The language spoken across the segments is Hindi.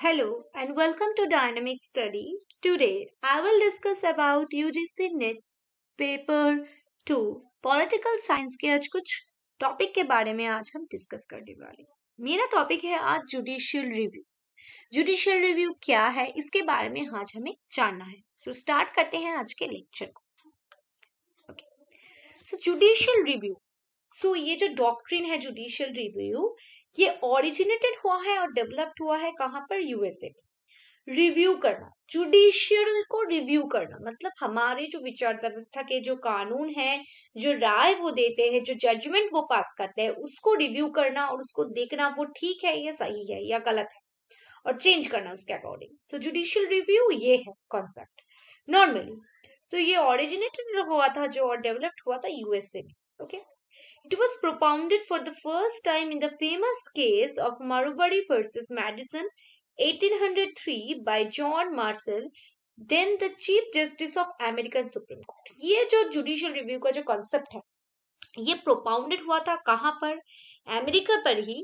Hello and welcome to Dynamic Study. Today I will discuss about UGC NET Paper 2 Political Science के आज कुछ टॉपिक के बारे में आज हम डिस्कस करने वाले हैं मेरा टॉपिक है आज जुडिशियल रिव्यू जुडिशियल रिव्यू क्या है इसके बारे में आज हमें जानना है सो so, स्टार्ट करते हैं आज के लेक्चर को okay so judicial review so so, ये जो डॉक्ट्रिन है जुडिशियल रिव्यू ये ओरिजिनेटेड हुआ है और डेवलप्ड हुआ है कहाँ पर यूएसए में रिव्यू करना जुडिशियल को रिव्यू करना मतलब हमारे जो विचार व्यवस्था के जो कानून है जो राय वो देते हैं जो जजमेंट वो पास करते हैं उसको रिव्यू करना और उसको देखना वो ठीक है या सही है या गलत है और चेंज करना उसके अकॉर्डिंग सो जुडिशियल रिव्यू ये है कॉन्सेप्ट नॉर्मली सो ये ओरिजिनेटेड हुआ था जो और डेवलप्ड हुआ था यूएसए में okay okay? It was propounded for the first time in the famous case of Marbury v. Madison, 1803, by John Marshall, then the Chief Justice of American Supreme Court. ये जो judicial review का जो concept है, ये propounded हुआ था कहाँ पर? America पर ही,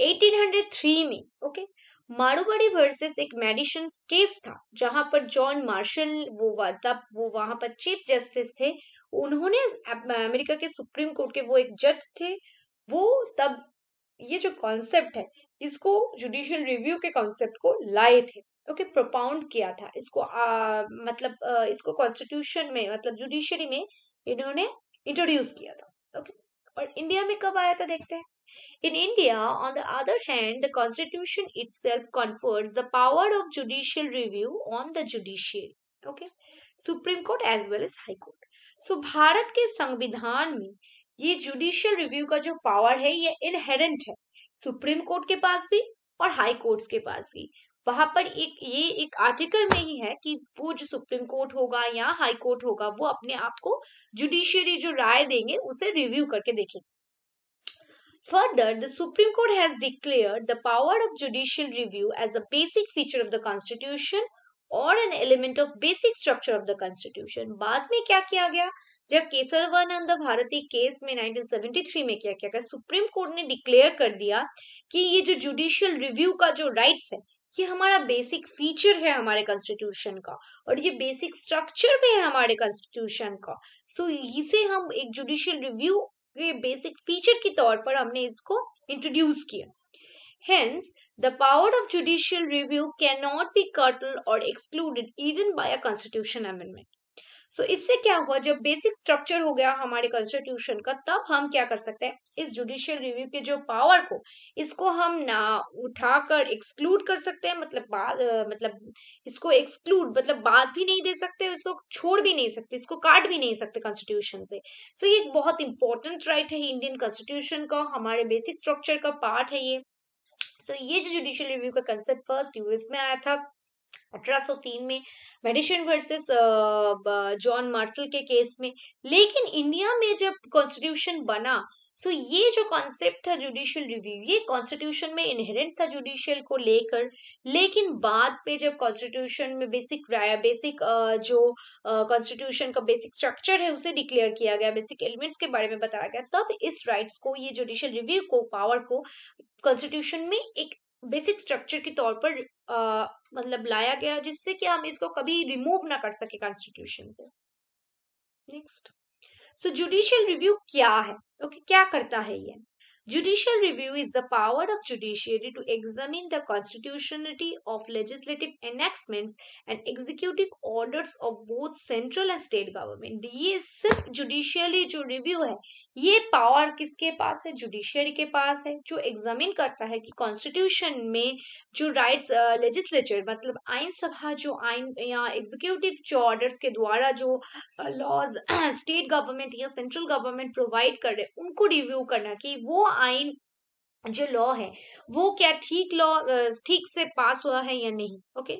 1803 में, okay? मारुवाड़ी वर्सेस एक मेडिशन केस था जहां पर जॉन मार्शल वो तब वो वहां पर चीफ जस्टिस थे उन्होंने अमेरिका के सुप्रीम कोर्ट के वो एक जज थे वो तब ये जो कॉन्सेप्ट है इसको जुडिशियल रिव्यू के कॉन्सेप्ट को लाए थे ओके प्रोपाउंड किया था इसको आ, मतलब आ, इसको कॉन्स्टिट्यूशन में मतलब जुडिशरी में इन्होंने इंट्रोड्यूस किया था ओके okay? और इंडिया में कब आया था देखते हैं In India, on the other hand, the constitution itself confers the power of judicial review on the judiciary. Okay, Supreme Court as well as High Court. So Bharat के संविधान में ये जुडिशियल रिव्यू का जो पावर है ये इनहेरेंट है सुप्रीम कोर्ट के पास भी और हाई कोर्ट्स के पास भी वहां पर एक ये एक आर्टिकल में ही है कि वो जो सुप्रीम कोर्ट होगा या हाई कोर्ट होगा वो अपने आप को जुडिशियरी जो राय देंगे उसे रिव्यू करके देखेंगे Further, the Supreme Court has declared the power of judicial review as a basic feature of the Constitution और an element of basic structure of the constitution बाद में क्या किया गया जब केसरवानंद भारती केस में 1973 में क्या किया गया सुप्रीम कोर्ट ने डिक्लेयर कर दिया कि ये जो जुडिशियल रिव्यू का जो राइट्स है ये हमारा बेसिक फीचर है हमारे कॉन्स्टिट्यूशन का और ये बेसिक स्ट्रक्चर भी है हमारे कॉन्स्टिट्यूशन का सो so, इसे हम एक जुडिशियल रिव्यू के बेसिक फीचर के तौर पर हमने इसको इंट्रोड्यूस किया Hence, the power of judicial review cannot be curtailed or excluded even by a constitution amendment. So so, इससे क्या हुआ जब बेसिक स्ट्रक्चर हो गया हमारे कॉन्स्टिट्यूशन का तब हम क्या कर सकते हैं इस जुडिशियल रिव्यू के जो पावर को इसको हम ना उठाकर एक्सक्लूड कर सकते हैं मतलब बाद मतलब इसको एक्सक्लूड मतलब बात भी नहीं दे सकते इसको छोड़ भी नहीं सकते इसको काट भी नहीं सकते कॉन्स्टिट्यूशन से सो so, ये एक बहुत इंपॉर्टेंट राइट है इंडियन कॉन्स्टिट्यूशन का हमारे बेसिक स्ट्रक्चर का पार्ट है ये सो so, ये जो जुडिशियल रिव्यू का कंसेप्ट फर्स्ट यूएस में आया था 1803 में मेडिसन वर्सेस जॉन मार्सल के केस में लेकिन इंडिया में जब कॉन्स्टिट्यूशन बना सो ये जो कॉन्सेप्ट था जुडिशियल रिव्यू ये कॉन्स्टिट्यूशन में इनहेरेंट था जुडिशियल को लेकर लेकिन बाद में जब कॉन्स्टिट्यूशन में बेसिक बेसिक uh, uh, जो कॉन्स्टिट्यूशन uh, का बेसिक स्ट्रक्चर है उसे डिक्लेयर किया गया बेसिक एलिमेंट्स के बारे में बताया गया तब इस राइट्स को ये जुडिशियल रिव्यू को पावर को कॉन्स्टिट्यूशन में एक बेसिक स्ट्रक्चर के तौर पर मतलब लाया गया जिससे कि हम इसको कभी रिमूव ना कर सके कॉन्स्टिट्यूशन से नेक्स्ट सो जुडिशियल रिव्यू क्या है ओके okay, क्या करता है ये Judicial review is the power of judiciary to examine the constitutionality of legislative enactments and executive orders of both central and state government ये सिर्फ जुडिशियली जो रिव्यू है ये पावर किसके पास है जुडिशियरी के पास है जो एग्जामिन करता है कि कॉन्स्टिट्यूशन में जो राइट्स लेजिस्लेचर uh, मतलब आइन सभा जो आइन या एग्जीक्यूटिव जो ऑर्डर्स के द्वारा जो लॉज स्टेट गवर्नमेंट या सेंट्रल गवर्नमेंट प्रोवाइड कर रहे उनको रिव्यू करना कि वो आइन जो लॉ है वो क्या ठीक लॉ ठीक से पास हुआ है या नहीं okay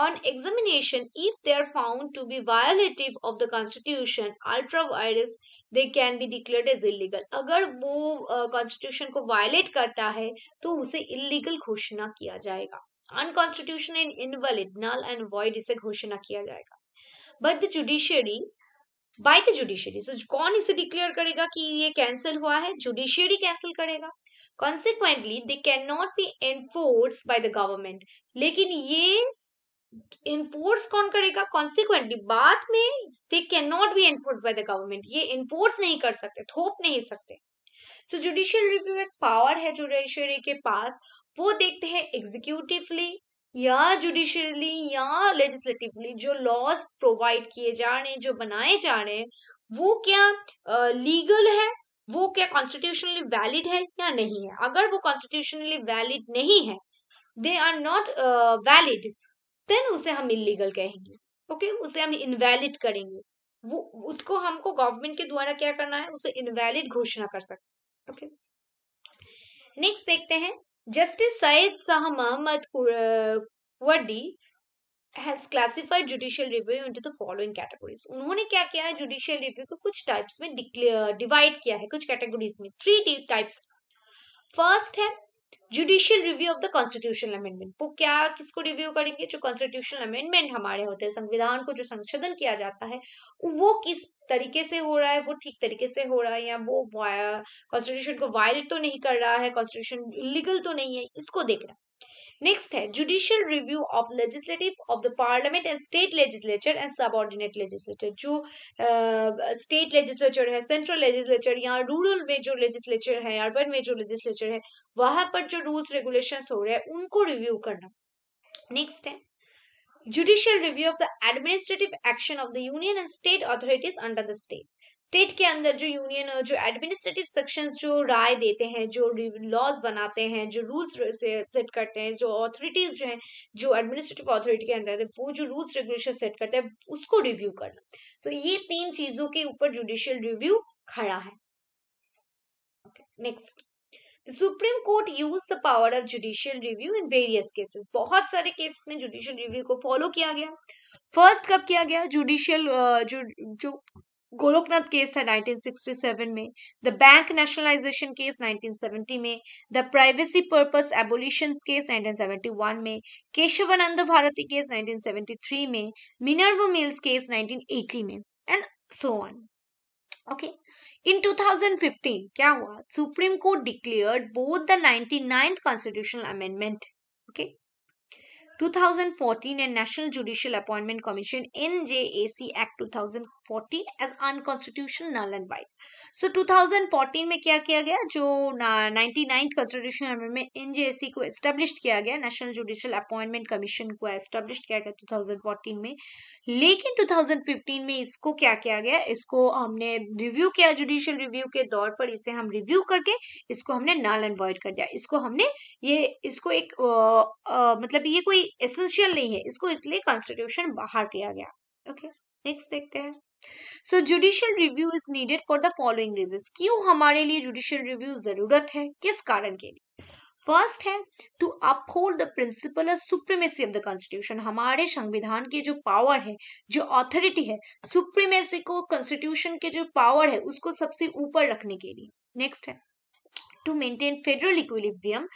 on examination if they are found to be violative of the constitution ultra vires they can be declare as illegal अगर वो कॉन्स्टिट्यूशन uh, को वायोलेट करता है तो उसे इलीगल घोषणा किया जाएगा unconstitution in invalid null and void इसे घोषणा किया जाएगा but the judiciary by the judiciary so कौन इसे डिक्लेयर करेगा कि ये कैंसिल हुआ है जुडिशियरी कैंसिल करेगा consequently they can not be enforce by the government लेकिन ये इन्फोर्स कौन करेगा कॉन्सिक्वेंटली बाद में they can not be enforce by the government ये इन्फोर्स नहीं कर सकते थोप नहीं सकते सो जुडिशियल रिव्यू एक पावर है जुडिशियरी के पास वो देखते हैं एग्जीक्यूटिवली या जुडिशली या लेजिस्लेटिवली जो लॉज प्रोवाइड किए जा रहे हैं जो बनाए जा रहे हैं वो क्या लीगल uh, है वो क्या कॉन्स्टिट्यूशनली वैलिड है या नहीं है अगर वो कॉन्स्टिट्यूशनली वैलिड नहीं है they are not valid then उसे हम इलीगल कहेंगे ओके okay? उसे हम इनवैलिड करेंगे वो उसको हमको गवर्नमेंट के द्वारा क्या करना है उसे इनवैलिड घोषणा कर सकते ओके okay? नेक्स्ट देखते हैं Justice Syed Shah Mohammad Qureshi has classified judicial review into the following categories. उन्होंने क्या किया है जुडिशियल रिव्यू को कुछ टाइप्स में डिवाइड किया है कुछ कैटेगरीज में थ्री टाइप्स फर्स्ट है judicial review of the constitutional amendment वो क्या किसको रिव्यू करेंगे जो कॉन्स्टिट्यूशनल अमेंडमेंट हमारे होते हैं संविधान को जो संशोधन किया जाता है वो किस तरीके से हो रहा है वो ठीक तरीके से हो रहा है या वो कॉन्स्टिट्यूशन को वायलेट तो नहीं कर रहा है कॉन्स्टिट्यूशन इलीगल तो नहीं है इसको देखना नेक्स्ट है judicial review of legislative of the parliament and state legislature and ordinate legislature जो स्टेट uh, लेजिस्लेचर है सेंट्रल लेजिस्लेचर या रूरल में जो लेजिस्लेचर है अर्बन में जो लेजिस्लेचर है वहां पर जो रूल्स रेगुलेशन हो रहे हैं उनको रिव्यू करना नेक्स्ट है judicial review of the administrative action of the union and state authorities under the state state के अंदर जो यूनियन जो एडमिनिस्ट्रेटिव सेक्शंस जो राय देते हैं जो लॉज बनाते हैं जो रूल्स सेट करते हैं जो अथॉरिटीज जो है जो एडमिनिस्ट्रेटिव अथॉरिटी के अंदर वो जो रूल्स रेगुलेशन सेट करते हैं उसको रिव्यू करना सो so, ये तीन चीजों के ऊपर जुडिशियल रिव्यू खड़ा है next supreme court use the power of judicial review in various cases बहुत सारे केसेस में जुडिशियल रिव्यू को फॉलो किया गया फर्स्ट कब किया गया जुडिशियल जो जो गोलोकनाथ केस है 1967 में द बैंक नेशनलाइजेशन केस 1970 में the privy purse abolition case 1971 में केशवानंद भारती केस 1973 में मिनर्व मिल्स केस 1980 में and so on okay in 2015 क्या हुआ supreme court declared both the ninety constitutional amendment okay 2014 and National Judicial Appointment Commission NJAC Act 2000 2014 as unconstitutional null and void so 2014 में क्या किया गया जो नाइन्टी नाइन्थ कॉन्स्टिट्यूशन में एनजेएसी को एस्टेब्लिश किया गया नेशनल जुडिशियल अपॉइंटमेंट कमीशन को एस्टेब्लिश किया गया 2014 में लेकिन 2015 में इसको क्या किया गया इसको हमने रिव्यू किया जुडिशियल रिव्यू के दौर पर इसे हम रिव्यू करके इसको हमने नल एंड वॉइड कर दिया इसको हमने ये इसको एक आ, आ, मतलब ये कोई एसेंशियल नहीं है इसको इसलिए कॉन्स्टिट्यूशन बाहर किया गया ओके नेक्स्ट देखते हैं so judicial review is needed for the following reason क्यों हमारे लिए जुडिशियल रिव्यू जरूरत है किस कारण के लिए फर्स्ट है to uphold the principle of supremacy of the constitution हमारे संविधान के जो पावर है जो ऑथोरिटी है सुप्रीमेसी को कॉन्स्टिट्यूशन के जो पावर है उसको सबसे ऊपर रखने के लिए नेक्स्ट है to maintain federal equilibrium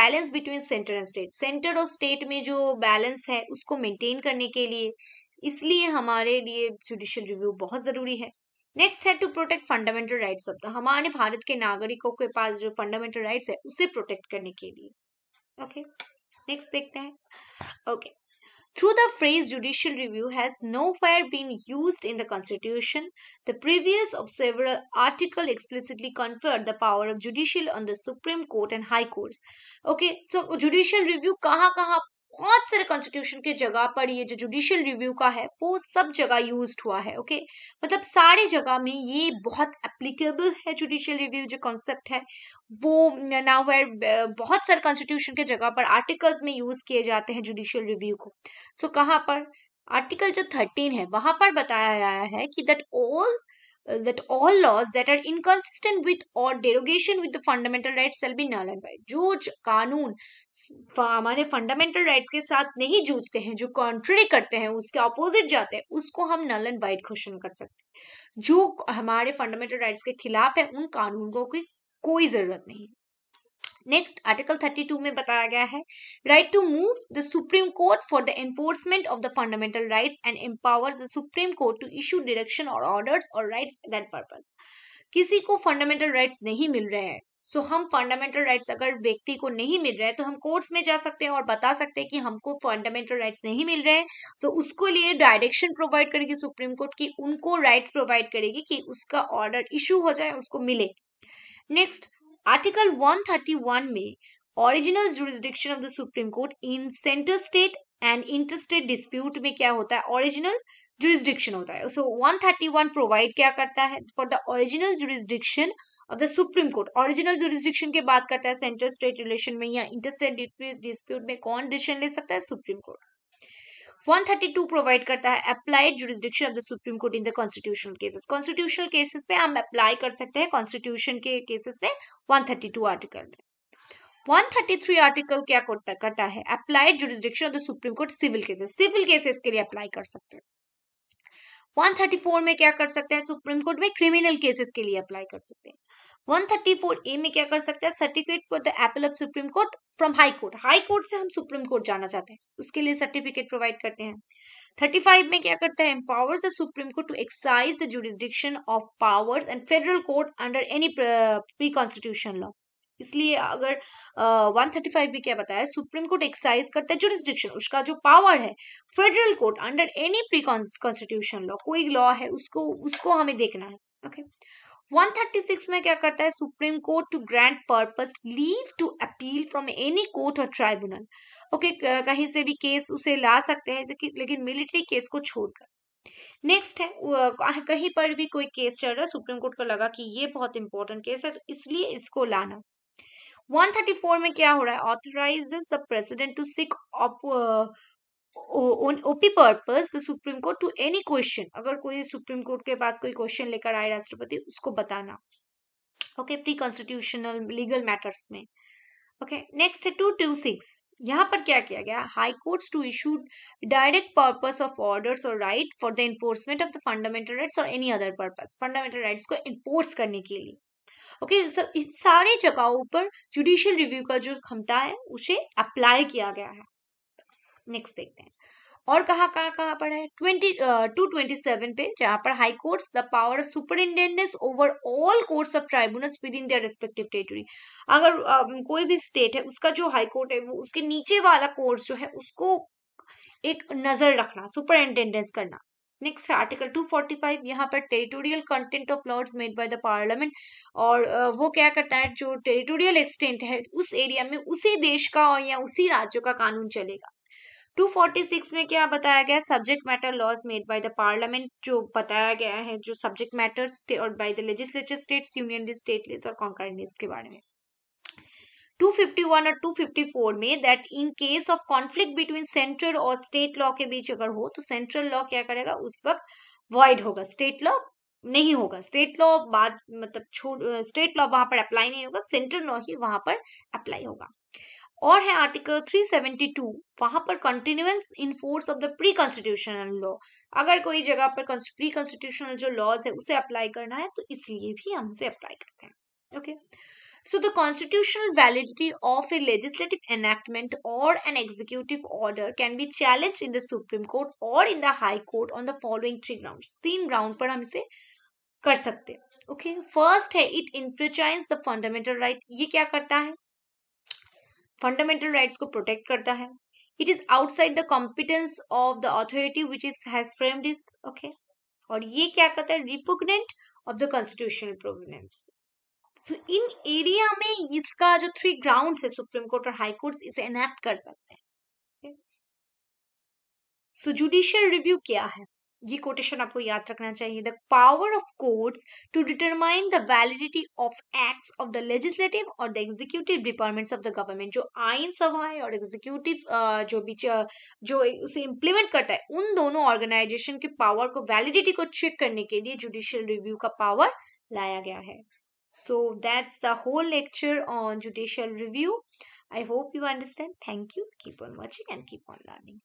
balance between centre and state centre और स्टेट में जो बैलेंस है उसको मेंटेन करने के लिए इसलिए हमारे लिए जुडिशियल रिव्यू बहुत ज़रूरी है नेक्स्ट है to protect fundamental rights of the हमारे भारत के नागरिकों के पास जो फंडामेंटल राइट्स है उसे प्रोटेक्ट करने के लिए ओके नेक्स्ट देखते हैं okay Through the phrase judicial review has nowhere been used in the Constitution. The previous of several article explicitly conferred the power of judicial on the Supreme Court and High Courts. Okay, so judicial review कहाँ कहाँ बहुत सारे कॉन्स्टिट्यूशन के जगह पर ये जो जुडिशियल रिव्यू का है वो सब जगह यूज हुआ है ओके मतलब सारे जगह में ये बहुत एप्लीकेबल है जुडिशियल रिव्यू जो कॉन्सेप्ट है वो नाउ वेयर बहुत सारे कॉन्स्टिट्यूशन के जगह पर आर्टिकल्स में यूज किए जाते हैं जुडिशियल रिव्यू को सो so, कहाँ पर आर्टिकल जो थर्टीन है वहां पर बताया गया है कि that all that all laws that are inconsistent with or derogation with the fundamental rights shall be null and void जो कानून हमारे fundamental rights के साथ नहीं जूझते हैं जो contrary करते हैं उसके opposite जाते हैं उसको हम null and void घोषणा कर सकते हैं जो हमारे fundamental rights के खिलाफ है उन कानून को की कोई जरूरत नहीं नेक्स्ट आर्टिकल 32 में बताया गया है right to move the supreme court for the enforcement of the fundamental rights and empowers the supreme court to issue direction और ऑर्डर्स और राइट्स दैट पर्पस किसी को फंडामेंटल राइट्स नहीं मिल रहे हैं सो so, हम फंडामेंटल राइट्स अगर व्यक्ति को नहीं मिल रहे हैं तो हम कोर्ट्स में जा सकते हैं और बता सकते हैं कि हमको फंडामेंटल राइट्स नहीं मिल रहे हैं सो so, उसको लिए डायरेक्शन प्रोवाइड करेगी सुप्रीम कोर्ट की उनको राइट्स प्रोवाइड करेगी कि उसका ऑर्डर इशू हो जाए उसको मिले नेक्स्ट आर्टिकल 131 में original jurisdiction of the supreme court in centre state and interstate dispute में क्या होता है ओरिजिनल जुरिस्डिक्शन होता है सो 131 प्रोवाइड क्या करता है for the original jurisdiction of the supreme court original jurisdiction के बात करता है सेंटर स्टेट रिलेशन में या इंटरस्टेट डिस्प्यूट में कौन डिसीजन ले सकता है सुप्रीम कोर्ट 132 प्रोवाइड करता है appellate jurisdiction of the supreme court in the constitutional cases constitutional cases पे हम अप्लाई कर सकते हैं कॉन्स्टिट्यूशन के केसेस में 132 आर्टिकल में 133 आर्टिकल क्या करता करता है appellate jurisdiction of the supreme court civil cases civil cases के लिए अप्लाई कर सकते हैं 134 में क्या कर सकते हैं सुप्रीम कोर्ट में क्रिमिनल केसेस के लिए अप्लाई कर सकते हैं 134 ए में क्या कर सकते हैं certificate for the appeal of supreme court from high court high court से हम सुप्रीम कोर्ट जाना चाहते हैं उसके लिए सर्टिफिकेट प्रोवाइड करते हैं 35 में क्या करता है empowers the supreme court to exercise the jurisdiction of powers and federal court under any pre constitution law इसलिए अगर वन थर्टी फाइव भी क्या बताया सुप्रीम कोर्ट एक्साइज करता है जुडिस्डिक्शन उसका जो पावर है federal court under any pre constitution law कोई लॉ है उसको उसको हमें देखना है ओके okay? 136 में क्या करता है supreme court to grant purpose leave to appeal from any court और ट्राइब्यूनल ओके कहीं से भी केस उसे ला सकते हैं लेकिन मिलिट्री केस को छोड़कर नेक्स्ट है कहीं पर भी कोई केस चल रहा है सुप्रीम कोर्ट को लगा कि ये बहुत इंपॉर्टेंट केस है तो इसलिए इसको लाना 134 में क्या हो रहा है authorises the president to seek opinion purpose the supreme court to any question अगर कोई सुप्रीम कोर्ट के पास कोई क्वेश्चन लेकर आए राष्ट्रपति उसको बताना okay pre constitutional legal matters में ओके नेक्स्ट है टू टू सिक्स यहाँ पर क्या किया गया high courts to issue direct purpose of orders और writ for the enforcement of the fundamental rights और any other purpose fundamental rights को इन्फोर्स करने के लिए ओके सब इन सारे जगहों पर जुडिशियल रिव्यू का जो क्षमता है उसे अप्लाई किया गया है नेक्स्ट देखते हैं और कहा कहाँ कहाँ पर है ट्वेंटी टू ट्वेंटी सेवन पे जहाँ पर high courts the power superintendents over all courts of tribunals within their respective territory अगर uh, कोई भी स्टेट है उसका जो हाई कोर्ट है वो उसके नीचे वाला कोर्ट जो है उसको एक नजर रखना सुपरिंटेंडेंस करना नेक्स्ट आर्टिकल 245 यहाँ पर territorial extent of laws made by the parliament और uh, वो क्या करता है जो टेरिटोरियल एक्सटेंट है उस एरिया में उसी देश का और या उसी राज्य का कानून चलेगा 246 में क्या बताया गया subject matter laws made by the parliament जो बताया गया है जो सब्जेक्ट मैटर्स और by the legislature states union state और कॉन्करेंट के बारे में 251 और 254 में that in case of conflict between central और स्टेट लॉ के बीच अगर हो तो सेंट्रल लॉ क्या करेगा उस वक्त वॉइड होगा स्टेट लॉ नहीं होगा स्टेट लॉ बाद मतलब छोड़ स्टेट लॉ वहां पर अप्लाई नहीं होगा सेंट्रल लॉ ही वहां पर अप्लाई होगा और है आर्टिकल 372 वहां पर continuance in force of the pre constitutional law अगर कोई जगह पर प्री कॉन्स्टिट्यूशनल जो लॉज है उसे अप्लाई करना है तो इसलिए भी हमसे अप्लाई करते हैं okay okay? So the constitutional validity of a legislative enactment or an executive order can be challenged in the Supreme Court or in the High Court on the following three grounds. Three ground पर हम इसे कर सकते Okay. First है it infringes the fundamental right. ये क्या करता है? Fundamental rights को protect करता है. It is outside the competence of the authority which is has framed this. Okay. और ये क्या करता Repugnant of the constitutional provenance. So in area में इसका जो थ्री ग्राउंड है सुप्रीम कोर्ट और हाई कोर्ट इसे एनेक्ट कर सकते हैं सो जुडिशियल रिव्यू क्या है ये कोटेशन आपको याद रखना चाहिए the power of courts to determine the validity of acts of the legislative और the executive department of the government जो आइन सभा है और एग्जीक्यूटिव जो बीच जो उसे इम्प्लीमेंट करता है उन दोनों ऑर्गेनाइजेशन के पावर को वैलिडिटी को चेक करने के लिए जुडिशियल रिव्यू का पावर लाया गया है So that's the whole lecture on judicial review. I hope you understand. Thank you. Keep on watching and keep on learning.